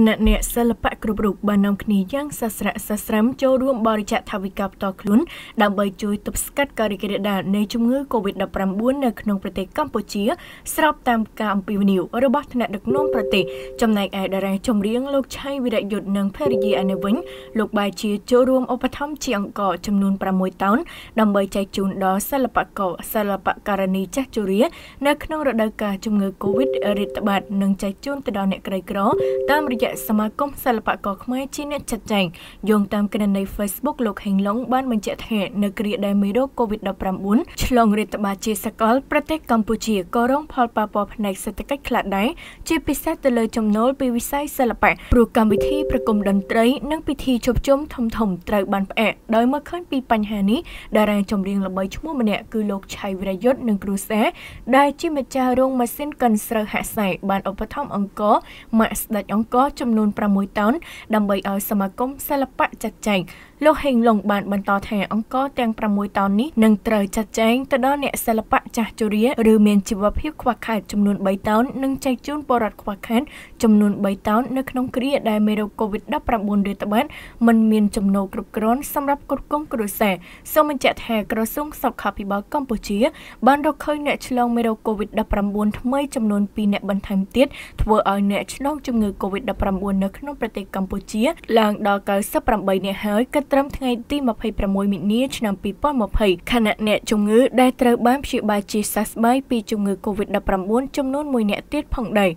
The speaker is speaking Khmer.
ណៈអ្នកសិល្បៈគ្រប់រូបបាននាំគ្នាយ៉ាងសស្រាក់សស្រាំចូលរួមបរិច្ចាគថវិកាផ្ទាល់ខ្លួនដើម្បីជួយទប់ស្កាត់ការរីករាលដាលនៃជំងឺ Covid-19 នៅក្នុងប្រទេសកម្ពុជាស្របតាមការអំពាវនាវរបស់ថ្នាក់ដឹកនាំប្រទេសចំណែកឯតារាចម្រៀងលោកឆៃវិរៈយុទ្ធនិងភរិយាអនុវិញ លោកបាយជាចូលរួមឧបត្ថម្ភជាអង្គចំនួន6តោនដើម្បីចែកជូនដល់សិល្បករសិល្បករនីចាស់ជរា នៅក្នុងរដូវកាលជំងឺ Covid រាតត្បាត និងចែកជូនទៅដល់អ្នកក្រីក្រតាមរយៈយៈសមាគមសិល្បករខ្មែរជាអ្នកចាត់ចែងយោងតាមគណនី Facebook លោកហេងឡុងបានបញ្ជាក់ថានៅគ្រាដែលមេរោគ COVID-19 ឆ្លងរាតត្បាតជាសកលប្រទេសកម្ពុជាក៏រង ផលប៉ះពាល់ផ្នែកសេដ្ឋកិច្ចខ្លះដែរជាពិសេសទៅលើចំណូលពីវិស័យសិល្បៈព្រោះកម្មវិធីប្រគំតន្ត្រីនិងពិធីជប់ជុំធំធំត្រូវបានផ្អាកដោយមកឃើញ ពីបញ្ហានេះតារាចម្រៀងល្បីឈ្មោះម្នាក់គឺលោកឆៃវិរយុទ្ធនិងគ្រូសាដែលជាម្ចាស់រោងម៉ាស៊ីនកិនស្រូវហាក់សែបានឧបត្ថម្ភអង្គរម៉ាក់ស្ដេចអង្គរចំនួន6តោនដើម្បីឲ្យសមាគមសិល្បៈចាត់ចែងលោកហេងឡុងបានបន្តថាអង្គរទាំង6តោននេះនឹងត្រូវចាត់ចែងទៅដល់អ្នកសិល្បៈចាស់ជរាឬមានជីវភាពខ្វះខាតចំនួន3តោននិងចែកជូនបរិវត្តខ្វះខាតចំនួន3តោននៅក្នុងគ្រាដែលមេរោគ COVID-19 រាតត្បាតមិនមានចំណូលគ្រប់គ្រាន់សម្រាប់គ្រប់គ្រងគ្រួសារសូមបញ្ជាក់ថាក្រសួងសុខាភិបាលកម្ពុជា បាន រកឃើញអ្នកឆ្លងមេរោគ COVID-19 ថ្មីចំនួន2អ្នកបន្ថែមទៀតធ្វើឲ្យអ្នកឆ្លងជំងឺ COVID-19 នៅក្នុងប្រទេសកម្ពុជាឡើងដល់98អ្នកហើយគិតត្រឹមថ្ងៃទី26មីនាឆ្នាំ2020ខណៈអ្នកជំងឺដែលត្រូវបានព្យាបាលជាសះស្បើយពីជំងឺ Covid-19 ចំនួន1អ្នកទៀតផងដែរ